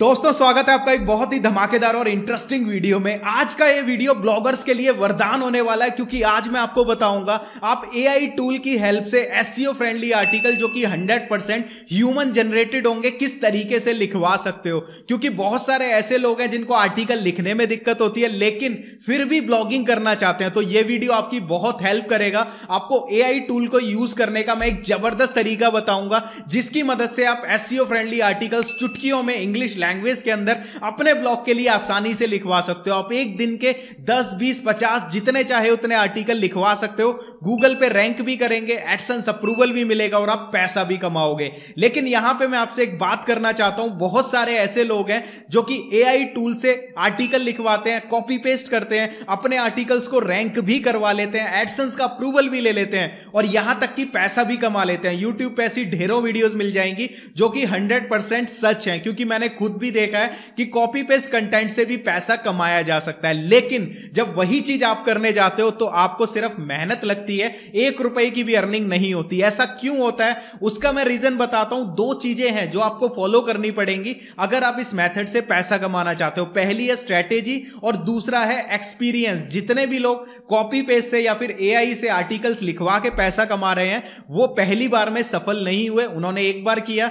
दोस्तों स्वागत है आपका एक बहुत ही धमाकेदार और इंटरेस्टिंग वीडियो में आज का ये वीडियो ब्लॉगर्स के लिए वरदान होने वाला है क्योंकि आज मैं आपको बताऊंगा आप एआई टूल की हेल्प से एस फ्रेंडली आर्टिकल जो कि 100% ह्यूमन जनरेटेड होंगे किस तरीके से लिखवा सकते हो क्योंकि बहुत सारे ऐसे लोग हैं जिनको आर्टिकल लिखने में दिक्कत होती है लेकिन फिर भी ब्लॉगिंग करना चाहते हैं तो ये वीडियो आपकी बहुत हेल्प करेगा आपको ए टूल को यूज करने का मैं एक जबरदस्त तरीका बताऊंगा जिसकी मदद से आप एस फ्रेंडली आर्टिकल्स चुटकियों में इंग्लिश लैंग्वेज के अंदर अपने ब्लॉग के लिए आसानी से लिखवा सकते हो आप एक दिन के दस बीस पचास जितने चाहे उतने आर्टिकल लिखवा सकते हो गूगल पे रैंक भी करेंगे एडसेंस अप्रूवल भी मिलेगा और आप पैसा भी कमाओगे लेकिन यहां पे मैं आपसे एक बात करना चाहता हूं बहुत सारे ऐसे लोग हैं जो कि एआई टूल से आर्टिकल लिखवाते हैं कॉपी पेस्ट करते हैं अपने आर्टिकल्स को रैंक भी करवा लेते हैं एडसेंस का अप्रूवल भी ले लेते हैं और यहां तक कि पैसा भी कमा लेते हैं यूट्यूब पे ऐसी ढेरों वीडियोस मिल जाएंगी जो कि 100% सच हैं क्योंकि मैंने खुद भी देखा है कि कॉपी पेस्ट कंटेंट से भी पैसा कमाया जा सकता है लेकिन जब वही चीज आप करने जाते हो तो आपको सिर्फ मेहनत लगती है एक रुपए की भी अर्निंग नहीं होती ऐसा क्यों होता है उसका मैं रीजन बताता हूं दो चीजें हैं जो आपको फॉलो करनी पड़ेंगी अगर आप इस मेथड से पैसा कमाना चाहते हो पहली है स्ट्रेटेजी और दूसरा है एक्सपीरियंस जितने भी लोग कॉपी पेस्ट से या फिर ए से आर्टिकल्स लिखवा के पैसा कमा रहे हैं वो पहली बार में सफल नहीं हुए उन्होंने एक बार किया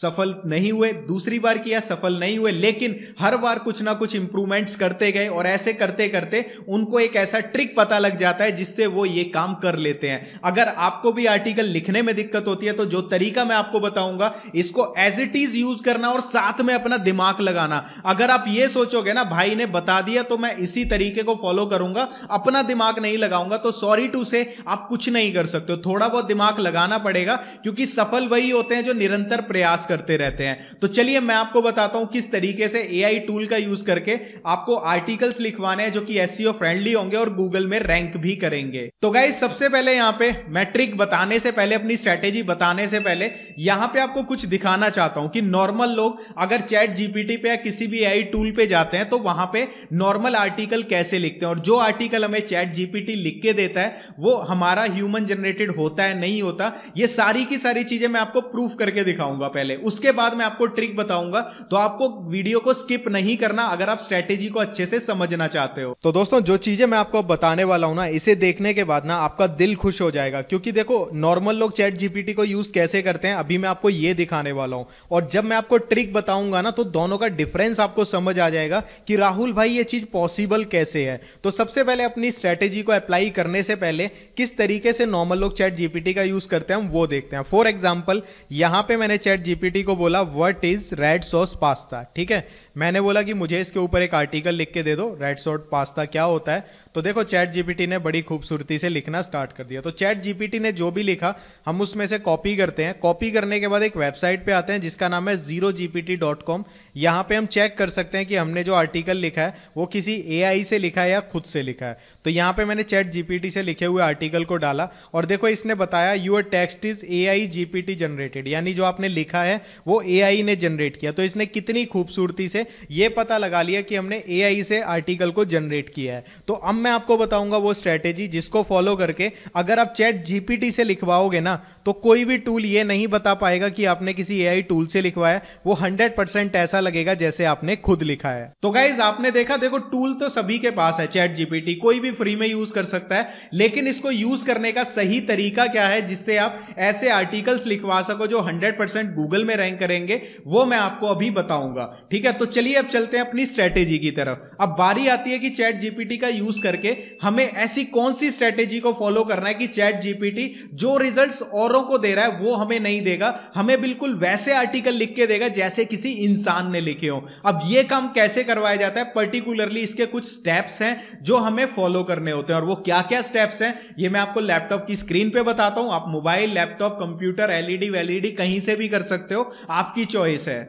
सफल नहीं हुए दूसरी बार किया सफल नहीं हुए लेकिन हर बार कुछ ना कुछ इंप्रूवमेंट्स करते गए और ऐसे करते करते उनको एक ऐसा ट्रिक पता लग जाता है जिससे वो ये काम कर लेते हैं अगर आपको भी आर्टिकल लिखने में दिक्कत होती है तो जो तरीका मैं आपको बताऊंगा इसको एज इट इज यूज करना और साथ में अपना दिमाग लगाना अगर आप ये सोचोगे ना भाई ने बता दिया तो मैं इसी तरीके को फॉलो करूंगा अपना दिमाग नहीं लगाऊंगा तो सॉरी टू से आप कुछ नहीं कर सकते थोड़ा बहुत दिमाग लगाना पड़ेगा क्योंकि सफल वही होते हैं जो निरंतर प्रयास प्रयास करते रहते हैं तो चलिए मैं आपको बताता हूं किस तरीके से ए टूल का यूज करके आपको आर्टिकल्स लिखवाने हैं जो कि एस फ्रेंडली e होंगे और गूगल में रैंक भी करेंगे तो गाइज सबसे पहले यहाँ पे मैं ट्रिक बताने से पहले अपनी स्ट्रेटेजी बताने से पहले यहाँ पे आपको कुछ दिखाना चाहता हूँ कि नॉर्मल लोग अगर चैट जीपीटी पे या किसी भी एआई टूल पे जाते हैं तो वहां पे नॉर्मल आर्टिकल कैसे लिखते हैं और जो आर्टिकल हमें चैट जीपीटी लिख के देता है वो हमारा ह्यूमन जनरेटेड होता है नहीं होता ये सारी की सारी चीजें मैं आपको प्रूफ करके दिखाऊंगा पहले पहले उसके बाद मैं आपको ट्रिक बताऊंगा तो आपको वीडियो को स्किप नहीं करना अगर आप स्ट्रेटेजी को अच्छे से समझना चाहते हो तो दोस्तों जो चीजें मैं आपको बताने वाला हूं ना इसे देखने के बाद ना आपका दिल खुश हो जाएगा क्योंकि देखो नॉर्मल लोग चैट जीपीटी को यूज कैसे करते हैं अभी मैं आपको ये दिखाने वाला हूं और जब मैं आपको ट्रिक बताऊंगा ना तो दोनों का डिफरेंस आपको समझ आ जाएगा कि राहुल भाई ये चीज पॉसिबल कैसे है तो सबसे पहले अपनी स्ट्रेटेजी को अप्लाई करने से पहले किस तरीके से नॉर्मल लोग चैट जीपीटी का यूज करते हैं वो देखते हैं फॉर एग्जाम्पल यहां पर मैंने चैट जीपी जीपीटी को बोला what is red sauce pasta ठीक है मैंने बोला कि मुझे इसके ऊपर एक आर्टिकल लिख के दे दो रेड सॉस पास्ता क्या होता है तो देखो चैट जीपीटी ने बड़ी खूबसूरती से लिखना स्टार्ट कर दिया तो चैट जीपीटी ने जो भी लिखा हम उसमें से कॉपी करते हैं कॉपी करने के बाद एक वेबसाइट पे आते हैं जिसका नाम है जीरो जीपीटी डॉट कॉम यहां पर हम चेक कर सकते हैं कि हमने जो आर्टिकल लिखा है वो किसी ए से लिखा है या खुद से लिखा है तो यहां पर मैंने चैट जीपीटी से लिखे हुए आर्टिकल को डाला और देखो इसने बताया your text is A I GPT generated यानी जो आपने लिखा है है वो ए ने जनरेट किया तो इसने कितनी खूबसूरती से ये पता लगा लिया कि हमने ए से आर्टिकल को जनरेट किया है तो अब मैं आपको बताऊंगा वो स्ट्रेटेजी जिसको फॉलो करके अगर आप चैट जीपीटी से लिखवाओगे ना तो कोई भी टूल ये नहीं बता पाएगा कि आपने किसी ए टूल से लिखवाया वो हंड्रेड ऐसा लगेगा जैसे आपने खुद लिखा है तो गाइज आपने देखा देखो टूल तो सभी के पास है चैट जीपीटी कोई भी फ्री में यूज कर सकता है लेकिन इसको यूज करने का सही तरीका क्या है जिससे आप ऐसे आर्टिकल्स लिखवा सको जो हंड्रेड गूगल लेवल में रैंक करेंगे वो मैं आपको अभी बताऊंगा ठीक है तो चलिए अब चलते हैं अपनी स्ट्रेटेजी की तरफ अब बारी आती है कि चैट जीपीटी का यूज करके हमें ऐसी कौन सी स्ट्रेटेजी को फॉलो करना है कि चैट जीपीटी जो रिजल्ट औरों को दे रहा है वो हमें नहीं देगा हमें बिल्कुल वैसे आर्टिकल लिख के देगा जैसे किसी इंसान ने लिखे हो अब ये काम कैसे करवाया जाता है पर्टिकुलरली इसके कुछ स्टेप्स हैं जो हमें फॉलो करने होते हैं और वो क्या क्या स्टेप्स हैं ये मैं आपको लैपटॉप की स्क्रीन पे बताता हूं आप मोबाइल लैपटॉप कंप्यूटर एलईडी वेलईडी कहीं से भी कर सकते सकते हो आपकी चॉइस है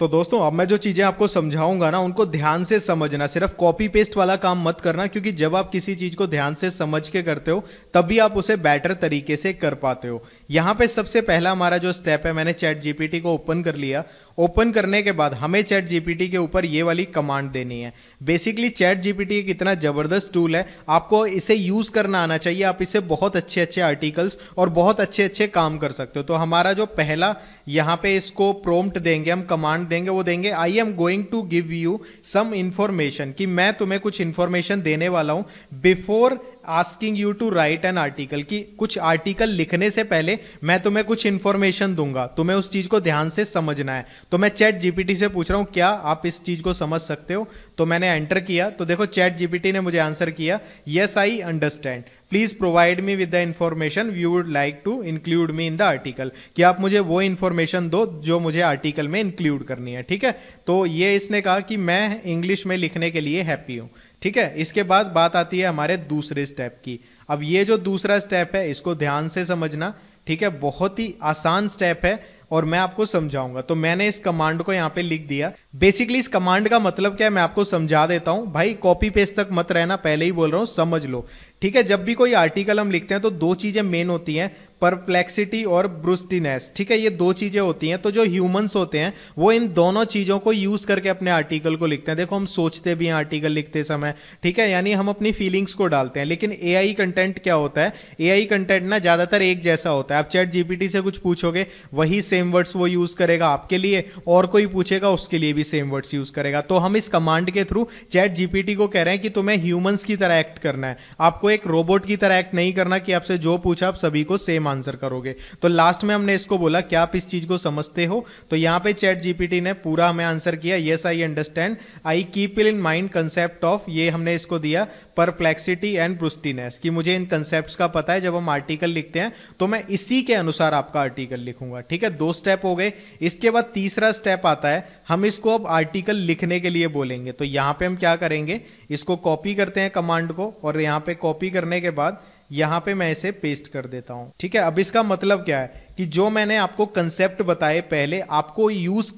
तो दोस्तों अब मैं जो चीज़ें आपको समझाऊंगा ना उनको ध्यान से समझना सिर्फ कॉपी पेस्ट वाला काम मत करना क्योंकि जब आप किसी चीज़ को ध्यान से समझ के करते हो तभी आप उसे बेटर तरीके से कर पाते हो यहाँ पे सबसे पहला हमारा जो स्टेप है मैंने चैट जीपीटी को ओपन कर लिया ओपन करने के बाद हमें चैट जीपीटी के ऊपर ये वाली कमांड देनी है बेसिकली चैट जीपीटी एक इतना ज़बरदस्त टूल है आपको इसे यूज़ करना आना चाहिए आप इसे बहुत अच्छे अच्छे आर्टिकल्स और बहुत अच्छे अच्छे काम कर सकते हो तो हमारा जो पहला यहाँ पे इसको प्रोम्प्ट देंगे हम कमांड देंगे वो देंगे I am going to give you some information कि मैं तुम्हें कुछ इंफॉर्मेशन देने वाला हूं before asking you to write an article कि कुछ आर्टिकल लिखने से पहले मैं तुम्हें कुछ इन्फॉर्मेशन दूंगा तुम्हें उस चीज़ को ध्यान से समझना है तो मैं चैट जीपीटी से पूछ रहा हूं क्या आप इस चीज़ को समझ सकते हो तो मैंने एंटर किया तो देखो चैट जीपीटी ने मुझे आंसर किया yes I understand please provide me with the information you would like to include me in the article कि आप मुझे वो इन्फॉर्मेशन दो जो मुझे आर्टिकल में इंक्लूड करनी है ठीक है तो ये इसने कहा कि मैं इंग्लिश में लिखने के लिए हैप्पी हूं ठीक है इसके बाद बात आती है हमारे दूसरे स्टेप की अब ये जो दूसरा स्टेप है इसको ध्यान से समझना ठीक है बहुत ही आसान स्टेप है और मैं आपको समझाऊंगा तो मैंने इस कमांड को यहाँ पे लिख दिया बेसिकली इस कमांड का मतलब क्या है मैं आपको समझा देता हूँ भाई कॉपी पेस्ट तक मत रहना पहले ही बोल रहा हूँ समझ लो ठीक है जब भी कोई आर्टिकल हम लिखते हैं तो दो चीजें मेन होती हैं परप्लेक्सिटी और ब्रुस्टिनेस ठीक है ये दो चीज़ें होती हैं तो जो ह्यूमंस होते हैं वो इन दोनों चीज़ों को यूज़ करके अपने आर्टिकल को लिखते हैं देखो हम सोचते भी हैं आर्टिकल लिखते समय ठीक है यानी हम अपनी फीलिंग्स को डालते हैं लेकिन ए कंटेंट क्या होता है ए कंटेंट ना ज़्यादातर एक जैसा होता है आप चैट जीपीटी से कुछ पूछोगे वही सेम वर्ड्स वो यूज़ करेगा आपके लिए और कोई पूछेगा उसके लिए भी सेम वर्ड्स यूज़ करेगा तो हम इस कमांड के थ्रू चैट जीपीटी को कह रहे हैं कि तुम्हें ह्यूमंस की तरह एक्ट करना है आपको एक रोबोट की तरह एक्ट नहीं करना कि आपसे जो पूछा आप सभी को सेम आंसर करोगे तो लास्ट में हमने इसको बोला क्या आप इस चीज को समझते हो तो यहां पे चैट जीपीटी ने पूरा हमें आंसर किया yes I understand I keep in mind concept of ये हमने इसको दिया परप्लेक्सिटी एंड ब्रुस्टीनेस कि मुझे इन कंसेप्ट का पता है जब हम आर्टिकल लिखते हैं तो मैं इसी के अनुसार आपका आर्टिकल लिखूंगा ठीक है दो स्टेप हो गए इसके बाद तीसरा स्टेप आता है हम इसको अब आर्टिकल लिखने के लिए बोलेंगे तो यहां पे हम क्या करेंगे इसको कॉपी करते हैं कमांड को और यहां पे कॉपी करने के बाद यहाँ पे मैं इसे पेस्ट कर देता हूँ ठीक है अब इसका मतलब क्या है कि जो मैंने आपको कंसेप्ट बताए पहले आपको यूज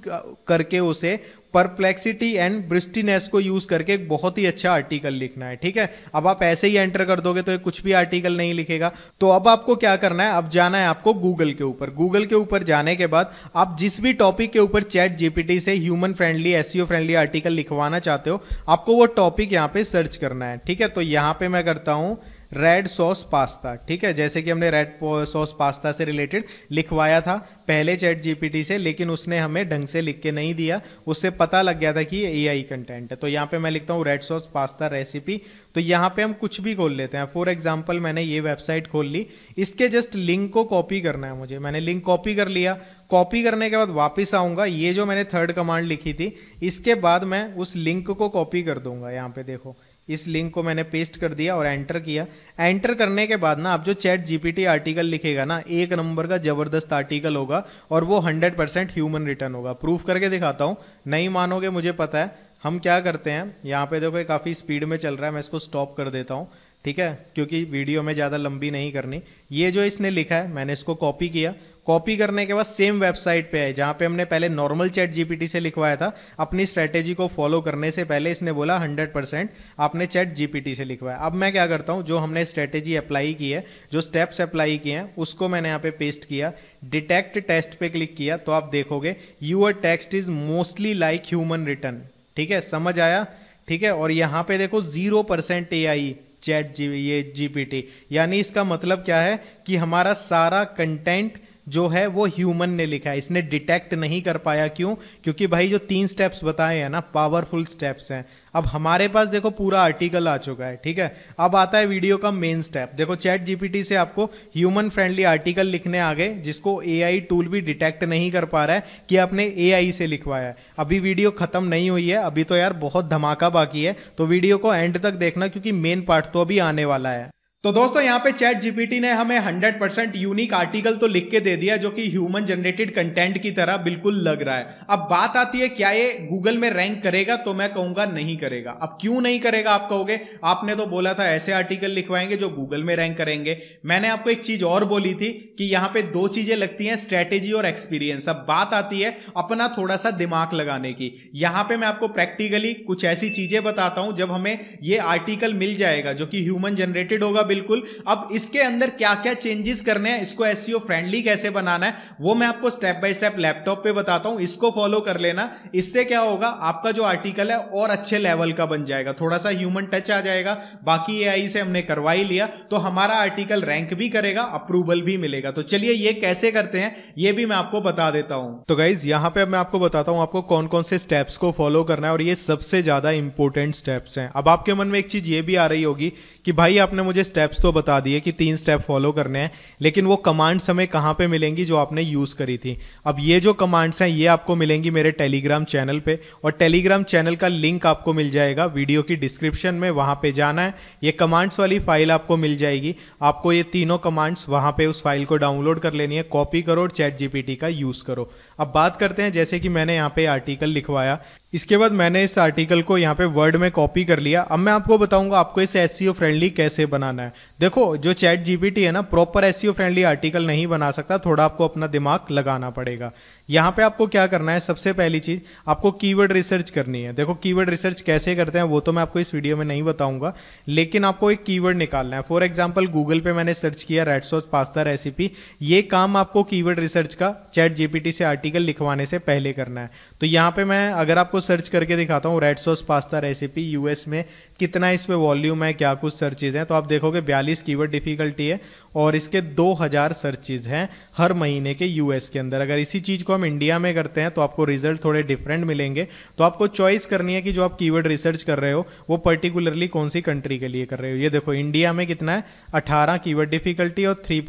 करके उसे परप्लेक्सिटी एंड ब्रिस्टीनेस को यूज करके एक बहुत ही अच्छा आर्टिकल लिखना है ठीक है अब आप ऐसे ही एंटर कर दोगे तो ये कुछ भी आर्टिकल नहीं लिखेगा तो अब आपको क्या करना है अब जाना है आपको गूगल के ऊपर गूगल के ऊपर जाने के बाद आप जिस भी टॉपिक के ऊपर चैट जीपीटी से human friendly S friendly article लिखवाना चाहते हो आपको वो टॉपिक यहाँ पे सर्च करना है ठीक है तो यहाँ पे मैं करता हूँ रेड सॉस पास्ता ठीक है जैसे कि हमने रेड सॉस पास्ता से रिलेटेड लिखवाया था पहले चैट जीपीटी से लेकिन उसने हमें ढंग से लिख के नहीं दिया उससे पता लग गया था कि ये ए आई कंटेंट है तो यहाँ पे मैं लिखता हूँ रेड सॉस पास्ता रेसिपी तो यहाँ पे हम कुछ भी खोल लेते हैं फॉर एग्जाम्पल मैंने ये वेबसाइट खोल ली इसके जस्ट लिंक को कॉपी करना है मुझे मैंने लिंक कॉपी कर लिया कॉपी करने के बाद वापस आऊँगा ये जो मैंने थर्ड कमांड लिखी थी इसके बाद मैं उस लिंक को कॉपी कर दूंगा यहाँ पे देखो इस लिंक को मैंने पेस्ट कर दिया और एंटर किया एंटर करने के बाद ना आप जो चैट जीपीटी आर्टिकल लिखेगा ना एक नंबर का जबरदस्त आर्टिकल होगा और वो हंड्रेड परसेंट ह्यूमन रिटर्न होगा प्रूफ करके दिखाता हूँ नहीं मानोगे मुझे पता है हम क्या करते हैं यहाँ पे देखो काफ़ी स्पीड में चल रहा है मैं इसको स्टॉप कर देता हूँ ठीक है क्योंकि वीडियो में ज़्यादा लंबी नहीं करनी ये जो इसने लिखा है मैंने इसको कॉपी किया कॉपी करने के बाद सेम वेबसाइट पे है जहाँ पे हमने पहले नॉर्मल चैट जीपीटी से लिखवाया था अपनी स्ट्रेटेजी को फॉलो करने से पहले इसने बोला 100 परसेंट आपने चैट जीपीटी से लिखवाया अब मैं क्या करता हूँ जो हमने स्ट्रेटेजी अप्लाई की है जो स्टेप्स अप्लाई किए हैं उसको मैंने यहाँ पे पेस्ट किया डिटेक्ट टेस्ट पे क्लिक किया तो आप देखोगे your text is mostly like human written ठीक है समझ आया ठीक है और यहाँ पे देखो zero percent AI chat G ये जीपीटी यानी इसका मतलब क्या है कि हमारा सारा कंटेंट जो है वो ह्यूमन ने लिखा है इसने डिटेक्ट नहीं कर पाया क्यों क्योंकि भाई जो तीन स्टेप्स बताए हैं ना पावरफुल स्टेप्स हैं अब हमारे पास देखो पूरा आर्टिकल आ चुका है ठीक है अब आता है वीडियो का मेन स्टेप देखो चैट जीपीटी से आपको ह्यूमन फ्रेंडली आर्टिकल लिखने आ गए जिसको ए टूल भी डिटेक्ट नहीं कर पा रहा है कि आपने ए से लिखवाया है अभी वीडियो खत्म नहीं हुई है अभी तो यार बहुत धमाका बाकी है तो वीडियो को एंड तक देखना क्योंकि मेन पार्ट तो अभी आने वाला है तो दोस्तों यहाँ पे चैट जीपीटी ने हमें 100 परसेंट यूनिक आर्टिकल तो लिख के दे दिया जो कि ह्यूमन जनरेटेड कंटेंट की तरह बिल्कुल लग रहा है अब बात आती है क्या ये गूगल में रैंक करेगा तो मैं कहूंगा नहीं करेगा अब क्यों नहीं करेगा आप कहोगे आपने तो बोला था ऐसे आर्टिकल लिखवाएंगे जो गूगल में रैंक करेंगे मैंने आपको एक चीज और बोली थी कि यहाँ पे दो चीजें लगती है स्ट्रेटेजी और एक्सपीरियंस अब बात आती है अपना थोड़ा सा दिमाग लगाने की यहाँ पे मैं आपको प्रैक्टिकली कुछ ऐसी चीजें बताता हूं जब हमें ये आर्टिकल मिल जाएगा जो कि ह्यूमन जनरेटेड होगा बिल्कुल अब इसके अंदर क्या क्या चेंजेस करने हैं इसको एस फ्रेंडली e कैसे बनाना है वो मैं आपको स्टेप बाय स्टेप लैपटॉप पे बताता हूं इसको फॉलो कर लेना इससे क्या होगा आपका जो आर्टिकल है और अच्छे लेवल का बन जाएगा थोड़ा सा ह्यूमन टच आ जाएगा बाकी ए से हमने करवा ही लिया तो हमारा आर्टिकल रैंक भी करेगा अप्रूवल भी मिलेगा तो चलिए ये कैसे करते हैं ये भी मैं आपको बता देता हूं तो गाइज यहां पर मैं आपको बताता हूं आपको कौन कौन से स्टेप्स को फॉलो करना है और ये सबसे ज्यादा इंपॉर्टेंट स्टेप्स हैं अब आपके मन में एक चीज ये भी आ रही होगी कि भाई आपने मुझे स्टेप्स तो बता दिए कि तीन स्टेप फॉलो करने हैं लेकिन वो कमांड्स हमें कहाँ पे मिलेंगी जो आपने यूज़ करी थी अब ये जो कमांड्स हैं ये आपको मिलेंगी मेरे टेलीग्राम चैनल पे और टेलीग्राम चैनल का लिंक आपको मिल जाएगा वीडियो की डिस्क्रिप्शन में वहाँ पर जाना है ये कमांड्स वाली फाइल आपको मिल जाएगी आपको ये तीनों कमांड्स वहाँ पर उस फाइल को डाउनलोड कर लेनी है कॉपी करो और चैट जी का यूज़ करो अब बात करते हैं जैसे कि मैंने यहाँ पर आर्टिकल लिखवाया इसके बाद मैंने इस आर्टिकल को यहाँ पर वर्ड में कॉपी कर लिया अब मैं आपको बताऊंगा आपको इस एस फ्रेंड e फ्रेंडली कैसे बनाना है देखो जो चैट जीपीटी है ना प्रॉपर एस फ्रेंडली आर्टिकल नहीं बना सकता थोड़ा आपको अपना दिमाग लगाना पड़ेगा यहाँ पे आपको क्या करना है सबसे पहली चीज़ आपको कीवर्ड रिसर्च करनी है देखो कीवर्ड रिसर्च कैसे करते हैं वो तो मैं आपको इस वीडियो में नहीं बताऊंगा लेकिन आपको एक कीवर्ड निकालना है फॉर एग्जाम्पल गूगल पे मैंने सर्च किया रेड सॉस पास्ता रेसिपी ये काम आपको कीवर्ड रिसर्च का चैट जीपीटी से आर्टिकल लिखवाने से पहले करना है तो यहाँ पे मैं अगर आपको सर्च करके दिखाता हूँ red sauce pasta recipe US में कितना इसमें वॉल्यूम है क्या कुछ सर्चेज हैं तो आप देखोगे बयालीस कीवर्ड डिफिकल्टी है और इसके 2000 सर्चेज हैं हर महीने के यूएस के अंदर अगर इसी चीज़ को हम इंडिया में करते हैं तो आपको रिजल्ट थोड़े डिफरेंट मिलेंगे तो आपको चॉइस करनी है कि जो आप कीवर्ड रिसर्च कर रहे हो वो पर्टिकुलरली कौन सी कंट्री के लिए कर रहे हो ये देखो इंडिया में कितना है अठारह कीवर्ड डिफिकल्टी और थ्री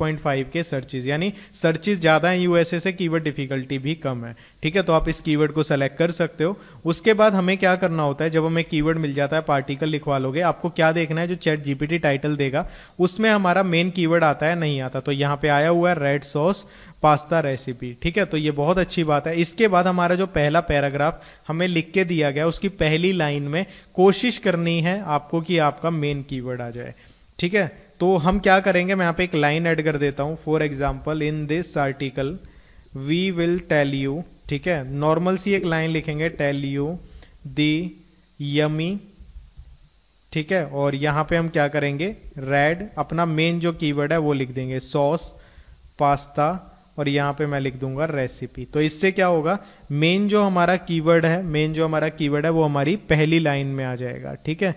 के सर्चेज यानी सर्चेज ज़्यादा है यूएसए से कीवर्ड डिफिकल्टी भी कम है ठीक है तो आप इस कीवर्ड को सेलेक्ट कर सकते हो उसके बाद हमें क्या करना होता है जब हमें कीवर्ड मिल जाता है पार्टिकल लिखवा लोगे आपको क्या देखना है जो चैट जीपीटी टाइटल देगा उसमें हमारा मेन कीवर्ड आता है नहीं आता तो यहाँ पे आया हुआ है रेड सॉस पास्ता रेसिपी ठीक है तो ये बहुत अच्छी बात है इसके बाद हमारा जो पहला पैराग्राफ हमें लिख के दिया गया उसकी पहली लाइन में कोशिश करनी है आपको कि आपका मेन कीवर्ड आ जाए ठीक है तो हम क्या करेंगे मैं यहाँ पे एक लाइन ऐड कर देता हूँ for example in this article we will tell you ठीक है नॉर्मल सी एक लाइन लिखेंगे टेल यू दी यमी ठीक है और यहाँ पे हम क्या करेंगे रेड अपना मेन जो कीवर्ड है वो लिख देंगे सॉस पास्ता और यहाँ पे मैं लिख दूंगा रेसिपी तो इससे क्या होगा मेन जो हमारा कीवर्ड है मेन जो हमारा कीवर्ड है वो हमारी पहली लाइन में आ जाएगा ठीक है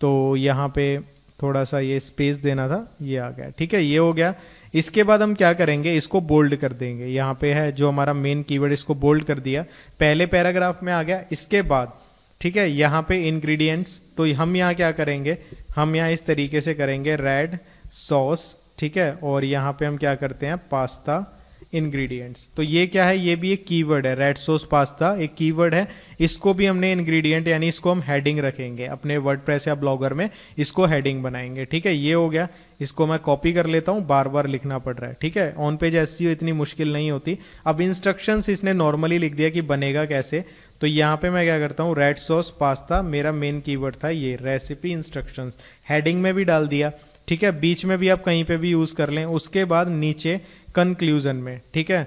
तो यहाँ पे थोड़ा सा ये स्पेस देना था ये आ गया ठीक है ये हो गया इसके बाद हम क्या करेंगे इसको बोल्ड कर देंगे यहाँ पे है जो हमारा मेन कीवर्ड इसको बोल्ड कर दिया पहले पैराग्राफ में आ गया इसके बाद ठीक है यहाँ पे इंग्रेडिएंट्स तो हम यहाँ क्या करेंगे हम यहाँ इस तरीके से करेंगे रेड सॉस ठीक है और यहाँ पे हम क्या करते हैं पास्ता इंग्रेडिएंट्स तो ये क्या है ये भी एक कीवर्ड है रेड सॉस पास्ता एक कीवर्ड है इसको भी हमने इंग्रेडिएंट यानी इसको हम हेडिंग रखेंगे अपने वर्ड या ब्लॉगर में इसको हेडिंग बनाएंगे ठीक है ये हो गया इसको मैं कॉपी कर लेता हूँ बार बार लिखना पड़ रहा है ठीक है ऑन पेज ऐसी इतनी मुश्किल नहीं होती अब इंस्ट्रक्शंस इसने नॉर्मली लिख दिया कि बनेगा कैसे तो यहाँ पे मैं क्या करता हूँ रेड सॉस पास्ता मेरा मेन कीवर्ड था ये रेसिपी इंस्ट्रक्शंस हेडिंग में भी डाल दिया ठीक है बीच में भी आप कहीं पे भी यूज़ कर लें उसके बाद नीचे कंक्लूजन में ठीक है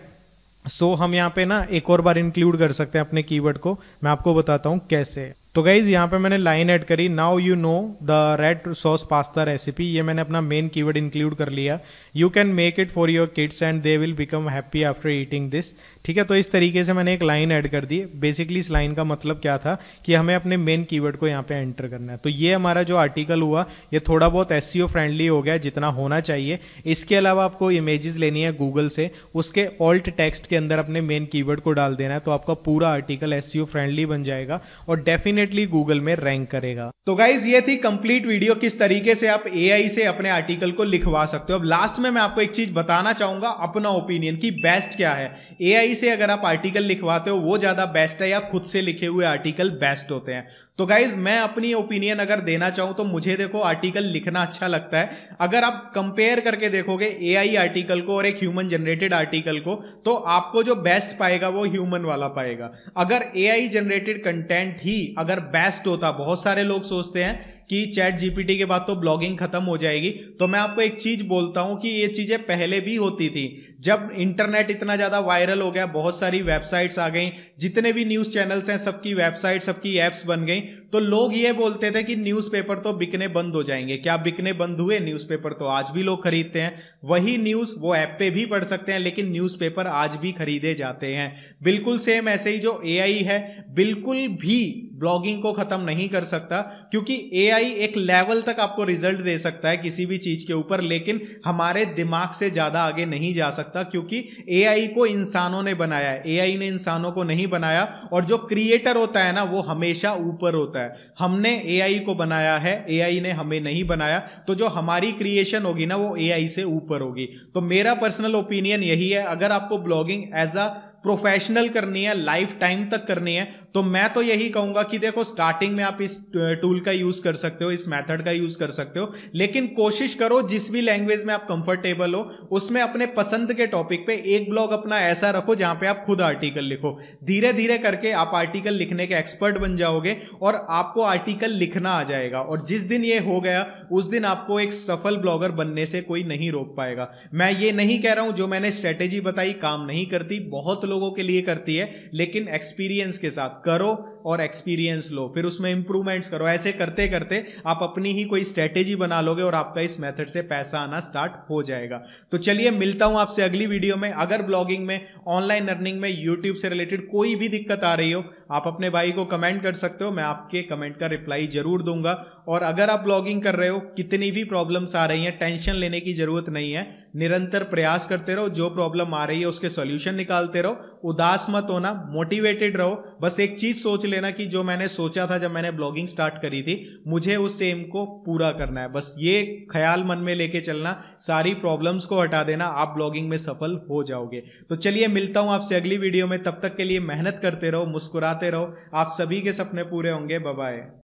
सो so, हम यहाँ पे ना एक और बार इंक्लूड कर सकते हैं अपने कीवर्ड को मैं आपको बताता हूँ कैसे तो गाइज यहाँ पे मैंने लाइन ऐड करी now you know the red sauce pasta recipe ये मैंने अपना मेन कीवर्ड इंक्लूड कर लिया you can make it for your kids and they will become happy after eating this ठीक है तो इस तरीके से मैंने एक लाइन ऐड कर दी बेसिकली इस लाइन का मतलब क्या था कि हमें अपने मेन कीवर्ड को यहाँ पे एंटर करना है तो ये हमारा जो आर्टिकल हुआ ये थोड़ा बहुत एस फ्रेंडली e हो गया जितना होना चाहिए इसके अलावा आपको इमेजेस लेनी है गूगल से उसके ऑल्ट टेक्स्ट के अंदर अपने मेन कीवर्ड को डाल देना है तो आपका पूरा आर्टिकल एस फ्रेंडली बन जाएगा और डेफिनेट डेफिनेटली गूगल में रैंक करेगा तो गाइज ये थी कंप्लीट वीडियो किस तरीके से आप ए से अपने आर्टिकल को लिखवा सकते हो अब लास्ट में मैं आपको एक चीज बताना चाहूंगा अपना ओपिनियन की बेस्ट क्या है ए से अगर आप आर्टिकल लिखवाते हो वो ज्यादा बेस्ट है या खुद से लिखे हुए आर्टिकल बेस्ट होते हैं तो गाइज मैं अपनी ओपिनियन अगर देना चाहूं तो मुझे देखो आर्टिकल लिखना अच्छा लगता है अगर आप कंपेयर करके देखोगे ए आर्टिकल को और एक ह्यूमन जनरेटेड आर्टिकल को तो आपको जो बेस्ट पाएगा वो ह्यूमन वाला पाएगा अगर ए जनरेटेड कंटेंट ही अगर बेस्ट होता बहुत सारे लोग सोचते हैं कि चैट जीपीटी के बाद तो ब्लॉगिंग खत्म हो जाएगी तो मैं आपको एक चीज बोलता हूं कि ये चीजें पहले भी होती थी जब इंटरनेट इतना ज्यादा वायरल हो गया बहुत सारी वेबसाइट्स आ गई जितने भी न्यूज चैनल्स हैं सबकी वेबसाइट सबकी एप्स बन गई तो लोग ये बोलते थे कि न्यूज़पेपर तो बिकने बंद हो जाएंगे क्या बिकने बंद हुए न्यूज़पेपर तो आज भी लोग खरीदते हैं वही न्यूज़ वो ऐप पे भी पढ़ सकते हैं लेकिन न्यूज़पेपर आज भी खरीदे जाते हैं बिल्कुल सेम ऐसे ही जो ए है बिल्कुल भी ब्लॉगिंग को खत्म नहीं कर सकता क्योंकि ए एक लेवल तक आपको रिजल्ट दे सकता है किसी भी चीज के ऊपर लेकिन हमारे दिमाग से ज्यादा आगे नहीं जा सकता क्योंकि ए को इंसानों ने बनाया है एआई ने इंसानों को नहीं बनाया और जो क्रिएटर होता है ना वो हमेशा ऊपर होता है है हमने ए को बनाया है ए ने हमें नहीं बनाया तो जो हमारी क्रिएशन होगी ना वो ए से ऊपर होगी तो मेरा पर्सनल ओपिनियन यही है अगर आपको ब्लॉगिंग एज अ प्रोफेशनल करनी है लाइफ टाइम तक करनी है तो मैं तो यही कहूंगा कि देखो स्टार्टिंग में आप इस टूल का यूज कर सकते हो इस मेथड का यूज कर सकते हो लेकिन कोशिश करो जिस भी लैंग्वेज में आप कंफर्टेबल हो उसमें अपने पसंद के टॉपिक पे एक ब्लॉग अपना ऐसा रखो जहां पे आप खुद आर्टिकल लिखो धीरे धीरे करके आप आर्टिकल लिखने के एक्सपर्ट बन जाओगे और आपको आर्टिकल लिखना आ जाएगा और जिस दिन ये हो गया उस दिन आपको एक सफल ब्लॉगर बनने से कोई नहीं रोक पाएगा मैं ये नहीं कह रहा हूं जो मैंने स्ट्रेटेजी बताई काम नहीं करती बहुत लोगों के लिए करती है लेकिन एक्सपीरियंस के साथ करो और एक्सपीरियंस लो फिर उसमें इंप्रूवमेंट्स करो ऐसे करते करते आप अपनी ही कोई स्ट्रेटेजी बना लोगे और आपका इस मेथड से पैसा आना स्टार्ट हो जाएगा तो चलिए मिलता हूं आपसे अगली वीडियो में अगर ब्लॉगिंग में ऑनलाइन अर्निंग में यूट्यूब से रिलेटेड कोई भी दिक्कत आ रही हो आप अपने भाई को कमेंट कर सकते हो मैं आपके कमेंट का रिप्लाई जरूर दूंगा और अगर आप ब्लॉगिंग कर रहे हो कितनी भी प्रॉब्लम्स आ रही हैं टेंशन लेने की जरूरत नहीं है निरंतर प्रयास करते रहो जो प्रॉब्लम आ रही है उसके सॉल्यूशन निकालते रहो उदास मत होना मोटिवेटेड रहो बस एक चीज सोच ले लेना कि जो मैंने सोचा था जब मैंने ब्लॉगिंग स्टार्ट करी थी मुझे उस सेम को पूरा करना है बस ये ख्याल मन में लेके चलना सारी प्रॉब्लम्स को हटा देना आप ब्लॉगिंग में सफल हो जाओगे तो चलिए मिलता हूँ आपसे अगली वीडियो में तब तक के लिए मेहनत करते रहो मुस्कुराते रहो आप सभी के सपने पूरे होंगे बबाए